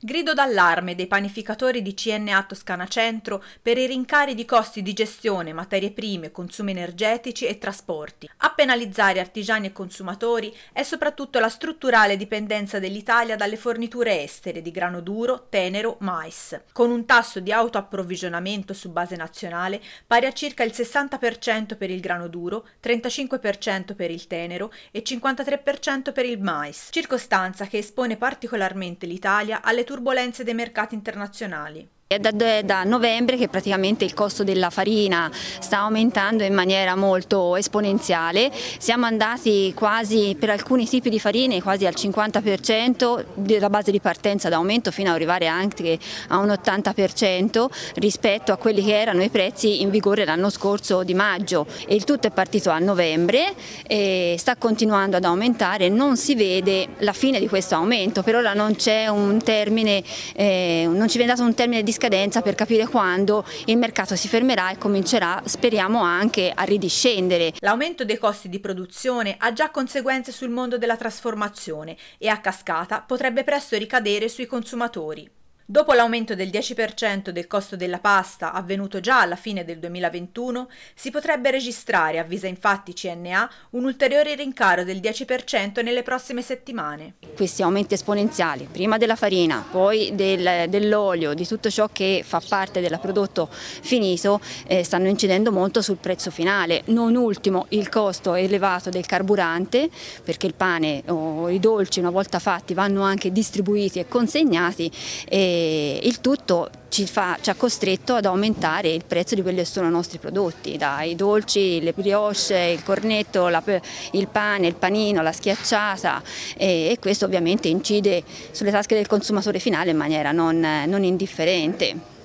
Grido d'allarme dei panificatori di CNA Toscana Centro per i rincari di costi di gestione, materie prime, consumi energetici e trasporti. A penalizzare artigiani e consumatori è soprattutto la strutturale dipendenza dell'Italia dalle forniture estere di grano duro, tenero, mais, con un tasso di autoapprovvigionamento su base nazionale pari a circa il 60% per il grano duro, 35% per il tenero e 53% per il mais, circostanza che espone particolarmente l'Italia alle turbolenze dei mercati internazionali. È da, da, novembre che praticamente il costo della farina sta aumentando in maniera molto esponenziale, siamo andati quasi per alcuni tipi di farine quasi al 50% della base di partenza d'aumento fino ad arrivare anche a un 80% rispetto a quelli che erano i prezzi in vigore l'anno scorso di maggio e il tutto è partito a novembre e sta continuando ad aumentare, non si vede la fine di questo aumento, per ora non, termine, eh, non ci viene dato un termine di scadenza per capire quando il mercato si fermerà e comincerà, speriamo, anche a ridiscendere. L'aumento dei costi di produzione ha già conseguenze sul mondo della trasformazione e a cascata potrebbe presto ricadere sui consumatori. Dopo l'aumento del 10% del costo della pasta avvenuto già alla fine del 2021, si potrebbe registrare, avvisa infatti CNA, un ulteriore rincaro del 10% nelle prossime settimane. Questi aumenti esponenziali, prima della farina, poi del, dell'olio, di tutto ciò che fa parte del prodotto finito, eh, stanno incidendo molto sul prezzo finale. Non ultimo il costo elevato del carburante, perché il pane o i dolci una volta fatti vanno anche distribuiti e consegnati. E il tutto ci, fa, ci, ha costretto ad aumentare il prezzo di quelli che sono i nostri prodotti, dai dolci, le brioche, il cornetto, la, il pane, il panino, la schiacciata e, e, questo ovviamente incide sulle tasche del consumatore finale in maniera non, non indifferente.